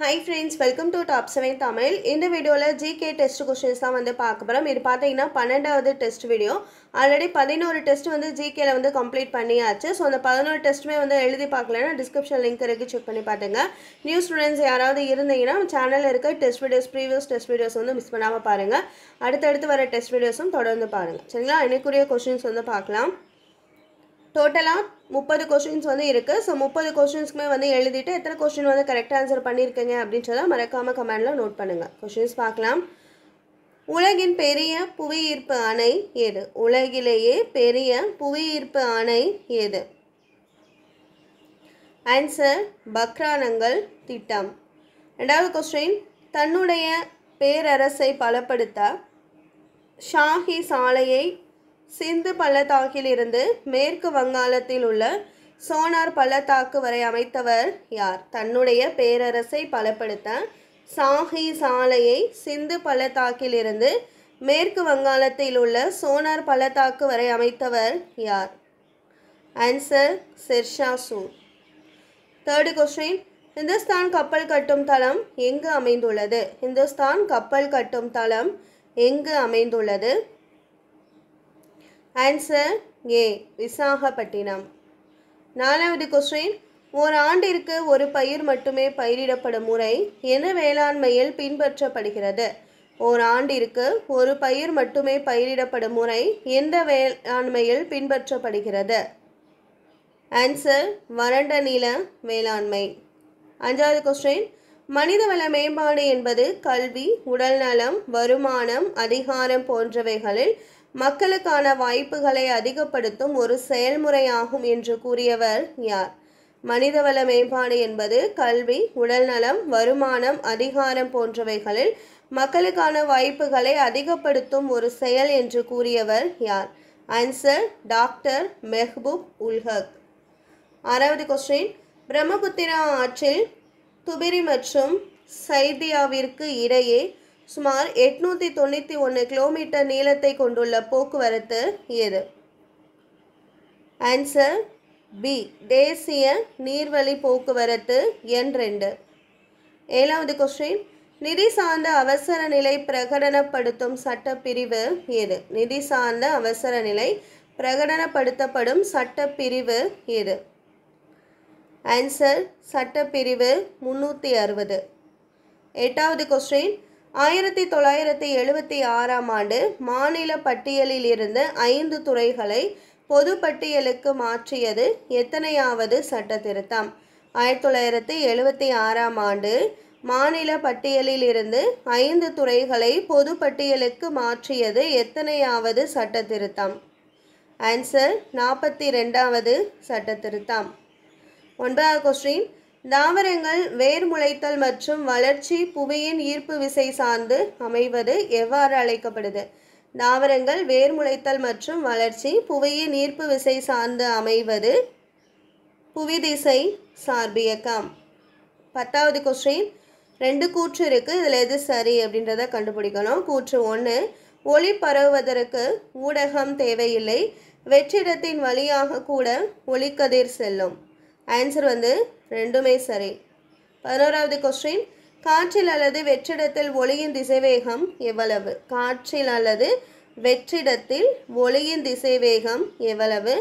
high friends welcome to top seven Tamil இந்த வீடியோவில் GK test questions தான் வந்து பார்க்க போகிறோம் இது பார்த்தீங்கன்னா பன்னெண்டாவது டெஸ்ட் வீடியோ ஆல்ரெடி பதினோரு டெஸ்ட் வந்து ஜிகேல வந்து கம்ப்ளீட் பண்ணியாச்சு ஸோ அந்த பதினோரு டெஸ்ட்டுமே வந்து எழுதி பார்க்கலன்னா டிஸ்கிரிப்ஷன் லிங்க் இருக்குது செக் பண்ணி பார்த்துங்க நியூ ஸ்டூடெண்ட்ஸ் யாராவது இருந்தீங்கன்னா சேனலில் இருக்க test videos previous test videos வந்து மிஸ் பண்ணாமல் பாருங்கள் அடுத்தடுத்து வர டெஸ்ட் வீடியோஸும் தொடர்ந்து பாருங்கள் சரிங்களா எனக்குரிய கொஷின்ஸ் வந்து பார்க்கலாம் டோட்டலாக முப்பது கொஷின்ஸ் வந்து இருக்குது ஸோ முப்பது கொஷின்ஸ்க்குமே வந்து எழுதிட்டு எத்தனை கொஷின் வந்து கரெக்டாக ஆன்சர் பண்ணியிருக்கீங்க அப்படின்றத மறக்காமல் கமெண்டில் நோட் பண்ணுங்கள் கொஷின்ஸ் பார்க்கலாம் உலகின் பெரிய புவியீர்ப்பு அணை எது உலகிலேயே பெரிய புவியீர்ப்பு அணை எது ஆன்சர் பக்ரானங்கள் திட்டம் ரெண்டாவது கொஸ்டின் தன்னுடைய பேரரசை பலப்படுத்த ஷாஹி சாலையை சிந்து பள்ளத்தாக்கிலிருந்து மேற்கு வங்காளத்தில் உள்ள சோனார் பள்ளத்தாக்கு வரை அமைத்தவர் யார் தன்னுடைய பேரரசை பலப்படுத்த சாஹி சாலையை சிந்து பள்ளத்தாக்கிலிருந்து மேற்கு வங்காளத்தில் உள்ள சோனார் பள்ளத்தாக்கு வரை அமைத்தவர் யார் answer Sher Shah Sur third question Hindustan கப்பல் கட்டும் தளம் எங்கு அமைந்துள்ளது இந்துஸ்தான் கப்பல் கட்டும் தளம் எங்கு அமைந்துள்ளது ஆன்சர் ஏ விசாகப்பட்டினம் நாலாவது கொஸ்டின் ஒரு ஆண்டிற்கு ஒரு பயிர் மட்டுமே பயிரிடப்படும் முறை என்ன வேளாண்மையில் பின்பற்றப்படுகிறது ஓர் ஆண்டிற்கு ஒரு பயிர் மட்டுமே பயிரிடப்படும் முறை எந்த வேளாண்மையில் பின்பற்றப்படுகிறது ஆன்சர் வறண்ட நில வேளாண்மை அஞ்சாவது கொஸ்டின் மனிதவள மேம்பாடு என்பது கல்வி உடல்நலம் வருமானம் அதிகாரம் போன்றவைகளில் மக்களுக்கான வாய்ப்புகளை அதிகப்படுத்தும் ஒரு செயல்முறையாகும் என்று கூறியவர் யார் மனிதவள மேம்பாடு என்பது கல்வி உடல்நலம் வருமானம் அதிகாரம் போன்றவைகளில் மக்களுக்கான வாய்ப்புகளை அதிகப்படுத்தும் ஒரு செயல் என்று கூறியவர் யார் ஆன்சர் டாக்டர் மெஹ்பூப் உல்ஹக் ஆறாவது கொஸ்டின் பிரம்மபுத்திரா ஆற்றில் துபிரி மற்றும் சைதியாவிற்கு இடையே சுமார் எட்நூற்றி தொண்ணூற்றி ஒன்று கிலோமீட்டர் நீளத்தை கொண்டுள்ள போக்குவரத்து எது ஆன்சர் பி தேசிய நீர்வழி போக்குவரத்து எண் ரெண்டு ஏழாவது கொஸ்டின் நிதி சார்ந்த அவசர நிலை பிரகடனப்படுத்தும் சட்டப்பிரிவு எது நிதி சார்ந்த அவசர நிலை பிரகடனப்படுத்தப்படும் சட்டப்பிரிவு எது ஆன்சர் சட்டப்பிரிவு முன்னூற்றி அறுபது எட்டாவது கொஸ்டின் ஆயிரத்தி தொள்ளாயிரத்தி எழுபத்தி ஆறாம் ஆண்டு மாநில பட்டியலில் இருந்து ஐந்து துறைகளை பொது பட்டியலுக்கு மாற்றியது எத்தனையாவது சட்ட திருத்தம் ஆயிரத்தி தொள்ளாயிரத்தி எழுபத்தி ஆறாம் ஆண்டு மாநில பட்டியலில் இருந்து ஐந்து துறைகளை பொது பட்டியலுக்கு மாற்றியது எத்தனையாவது சட்ட திருத்தம் ஆன்சர் நாற்பத்தி ரெண்டாவது சட்ட திருத்தம் ஒன்பதாவது கொஸ்டின் தாவரங்கள் வேர் முளைத்தல் மற்றும் வளர்ச்சி புவியின் ஈர்ப்பு விசை சார்ந்து அமைவது எவ்வாறு அழைக்கப்படுது தாவரங்கள் வேர் முளைத்தல் மற்றும் வளர்ச்சி புவியின் ஈர்ப்பு விசை சார்ந்து அமைவது புவி திசை சார்பியக்கம் பத்தாவது கொஸ்டின் ரெண்டு கூற்று இருக்குது இதில் எது சரி அப்படின்றத கண்டுபிடிக்கணும் கூற்று ஒன்று ஒளி பரவுவதற்கு ஊடகம் தேவையில்லை வெற்றிடத்தின் வழியாக கூட ஒளிக்கதிர் செல்லும் ஆன்சர் வந்து ரெண்டுமே சரி பதினோராவது கொஸ்டின் காற்றில் அல்லது வெற்றிடத்தில் ஒளியின் திசைவேகம் எவ்வளவு காற்றில் அல்லது வெற்றிடத்தில் ஒளியின் திசைவேகம் எவ்வளவு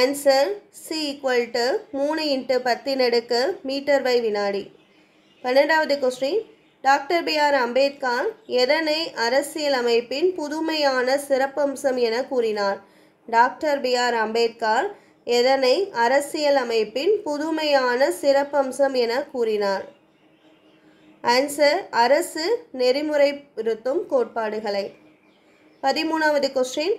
ஆன்சர் சி ஈக்குவல் டு மூணு இன்ட்டு பத்தின் அடுக்கு மீட்டர் பை வினாடி பன்னெண்டாவது question doctor B R Ambedkar எதனை அரசியலமைப்பின் புதுமையான சிறப்பம்சம் என கூறினார் டாக்டர் பி ஆர் அம்பேத்கர் எதனை அரசியலமைப்பின் புதுமையான சிறப்பம்சம் என கூறினார் ஆன்சர் அரசு நெறிமுறைப்படுத்தும் கோட்பாடுகளை பதிமூணாவது கொஸ்டின்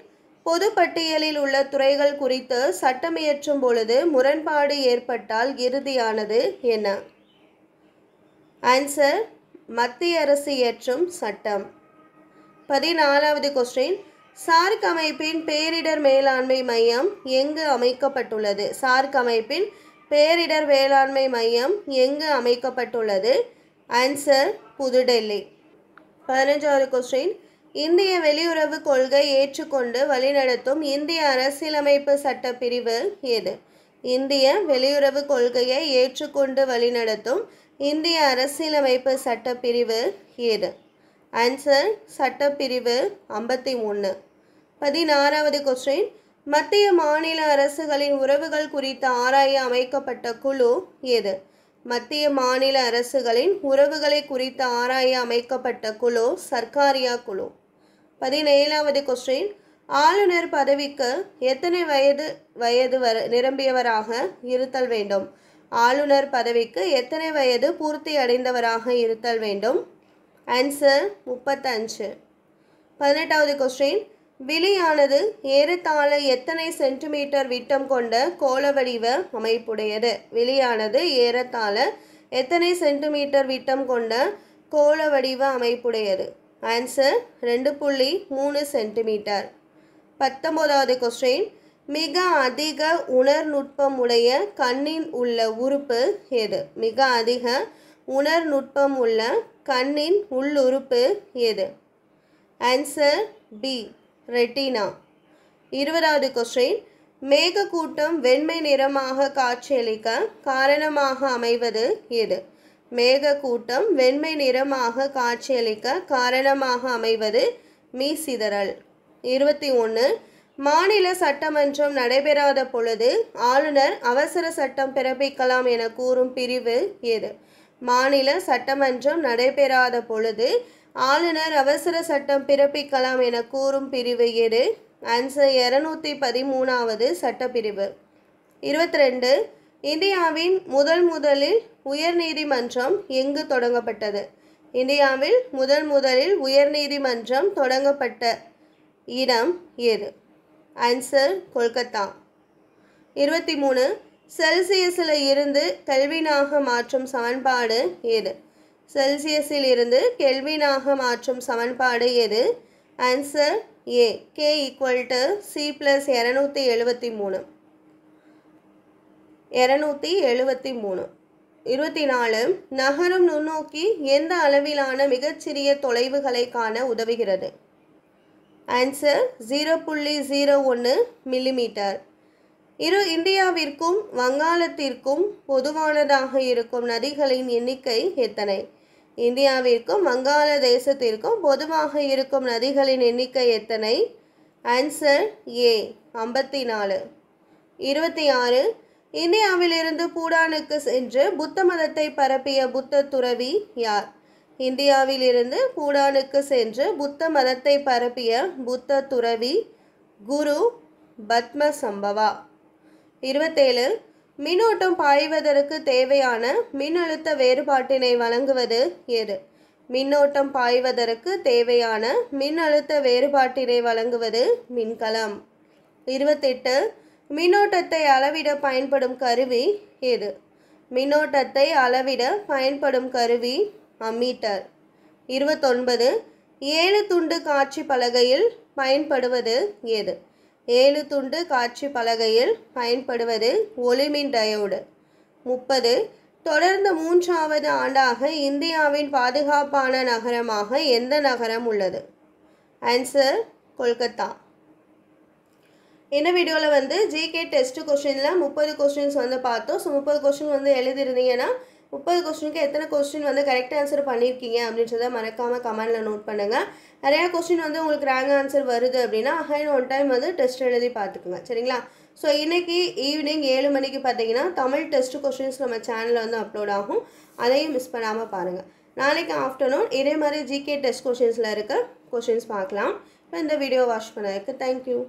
பொது பட்டியலில் உள்ள துறைகள் குறித்து சட்டமியற்றும் பொழுது முரண்பாடு ஏற்பட்டால் இறுதியானது என்ன ஆன்சர் மத்திய அரசு இயற்றும் சட்டம் பதினாலாவது கொஸ்டின் சார்க் அமைப்பின் பேரிடர் மேலாண்மை மையம் எங்கு அமைக்கப்பட்டுள்ளது சார்க் அமைப்பின் பேரிடர் வேளாண்மை மையம் எங்கு அமைக்கப்பட்டுள்ளது ஆன்சர் புதுடெல்லி பதினஞ்சாவது கொஸ்டின் இந்திய வெளியுறவு கொள்கை ஏற்றுக்கொண்டு வழிநடத்தும் இந்திய அரசியலமைப்பு சட்ட பிரிவு எது இந்திய வெளியுறவு கொள்கையை ஏற்றுக்கொண்டு வழிநடத்தும் இந்திய அரசியலமைப்பு சட்ட பிரிவு எது ஆன்சர் சட்டப்பிரிவு ஐம்பத்தி ஒன்று பதினாறாவது கொஸ்டின் மத்திய மாநில அரசுகளின் உறவுகள் குறித்து ஆராய அமைக்கப்பட்ட குழு எது மத்திய மாநில அரசுகளின் உறவுகளை குறித்து ஆராய அமைக்கப்பட்ட குழு சர்க்காரியா குழு பதினேழாவது கொஸ்டின் ஆளுநர் பதவிக்கு எத்தனை வயது வயது வர நிரம்பியவராக இருத்தல் வேண்டும் ஆளுநர் பதவிக்கு எத்தனை வயது பூர்த்தி அடைந்தவராக இருத்தல் வேண்டும் ஆன்சர் முப்பத்தஞ்சு பதினெட்டாவது கொஸ்டின் விழியானது ஏறத்தாழ எத்தனை சென்டிமீட்டர் விட்டம் கொண்ட கோள வடிவ அமைப்புடையது விழியானது ஏறத்தாழ எத்தனை சென்டிமீட்டர் விட்டம் கொண்ட கோள வடிவ அமைப்புடையது ஆன்சர் ரெண்டு புள்ளி மூணு சென்டிமீட்டர் பத்தொம்போதாவது கொஸ்டின் மிக அதிக உணர்நுட்பம் நுட்பம் உடைய கண்ணின் உள்ள உறுப்பு எது மிக அதிக உணர்நுட்பம் நுட்பம் உள்ள கண்ணின் உள்ளுறுப்பு எது ஆன்சர் பி ரெட்டினா இருபதாவது கொஸ்டின் மேகக்கூட்டம் வெண்மை நிறமாக காட்சியளிக்க காரணமாக அமைவது எது மேகக்கூட்டம் வெண்மை நிறமாக காட்சியளிக்க காரணமாக அமைவது மீசிதறல் இருபத்தி ஒன்று மாநில சட்டமன்றம் நடைபெறாத பொழுது ஆளுநர் அவசர சட்டம் பிறப்பிக்கலாம் என கூறும் பிரிவு எது மாநில சட்டமன்றம் நடைபெறாத பொழுது ஆளுநர் அவசர சட்டம் பிறப்பிக்கலாம் என கூறும் பிரிவு எது அன்சர் இருநூத்தி பதிமூணாவது சட்டப்பிரிவு இருபத்தி ரெண்டு இந்தியாவின் முதல் முதலில் உயர்நீதிமன்றம் எங்கு தொடங்கப்பட்டது இந்தியாவில் முதல் முதலில் உயர்நீதிமன்றம் தொடங்கப்பட்ட இடம் எது அன்சர் கொல்கத்தா இருபத்தி மூணு செல்சியஸில் இருந்து கெல்வினாக மாற்றும் சமன்பாடு எது செல்சியஸில் இருந்து கெல்வினாக மாற்றும் சமன்பாடு எது answer A K equal to C plus இரநூத்தி எழுபத்தி மூணு இரநூத்தி எழுபத்தி மூணு இருபத்தி நாலு நகரும் நுண்ணோக்கி எந்த அளவிலான மிகச்சிறிய தொலைவுகளை காண உதவுகிறது ஆன்சர் ஜீரோ புள்ளி ஜீரோ ஒன்று மில்லிமீட்டர் இரு இந்தியாவிற்கும் வங்காளத்திற்கும் பொதுவானதாக இருக்கும் நதிகளின் எண்ணிக்கை எத்தனை இந்தியாவிற்கும் வங்காள தேசத்திற்கும் பொதுவாக இருக்கும் நதிகளின் எண்ணிக்கை எத்தனை ஆன்சர் ஏ ஐம்பத்தி நாலு இருபத்தி ஆறு இந்தியாவிலிருந்து பூடானுக்கு சென்று புத்த மதத்தை பரப்பிய புத்த துறவி யார் இந்தியாவிலிருந்து பூடானுக்கு சென்று புத்த மதத்தை பரப்பிய புத்த துறவி குரு பத்ம சம்பவா இருபத்தேழு மின்னோட்டம் பாய்வதற்கு தேவையான மின்னழுத்த வேறுபாட்டினை வழங்குவது எது மின்னோட்டம் பாய்வதற்கு தேவையான மின்னழுத்த வேறுபாட்டினை வழங்குவது மின்கலம் இருபத்தெட்டு மின்னோட்டத்தை அளவிட பயன்படும் கருவி எது மின்னோட்டத்தை அளவிட பயன்படும் கருவி அம்மீட்டர் இருபத்தொன்பது ஏழு துண்டு காட்சி பலகையில் பயன்படுவது எது ஏழு துண்டு காட்சி பலகையில் பயன்படுவது ஒளிமின் டயோடு முப்பது தொடர்ந்த மூன்றாவது ஆண்டாக இந்தியாவின் பாதுகாப்பான நகரமாக எந்த நகரம் உள்ளது ஆன்சர் கொல்கத்தா இந்த வீடியோவில் வந்து ஜிகே டெஸ்ட் கொஷினில் முப்பது கொஸ்டின்ஸ் வந்து பார்த்தோம் ஸோ முப்பது கொஸ்டின் வந்து எழுதிருந்தீங்கன்னா முப்பது கொஸ்டினுக்கு எத்தனை கொஸ்டின் வந்து கரெக்ட் ஆன்சர் பண்ணியிருக்கீங்க அப்படின்றத மறக்காமல் கமெண்டில் நோட் பண்ணுங்கள் நிறையா கொஸ்டின் வந்து உங்களுக்கு ரேங்க் ஆன்சர் வருது அப்படின்னா அகைன் ஒன் டைம் வந்து டெஸ்ட் எழுதி பார்த்துக்குங்க சரிங்களா ஸோ இன்றைக்கி ஈவினிங் ஏழு மணிக்கு பார்த்தீங்கன்னா தமிழ் டெஸ்ட் கொஸ்டின்ஸ் நம்ம சேனலில் வந்து அப்லோட் ஆகும் அதையும் மிஸ் பண்ணாமல் பாருங்கள் நாளைக்கு ஆஃப்டர்நூன் இதே மாதிரி ஜிகே டெஸ்ட் கொஷின்ஸில் இருக்க கொஷின்ஸ் பார்க்கலாம் இப்போ இந்த வீடியோ வாட்ச் பண்ணதுக்கு தேங்க்யூ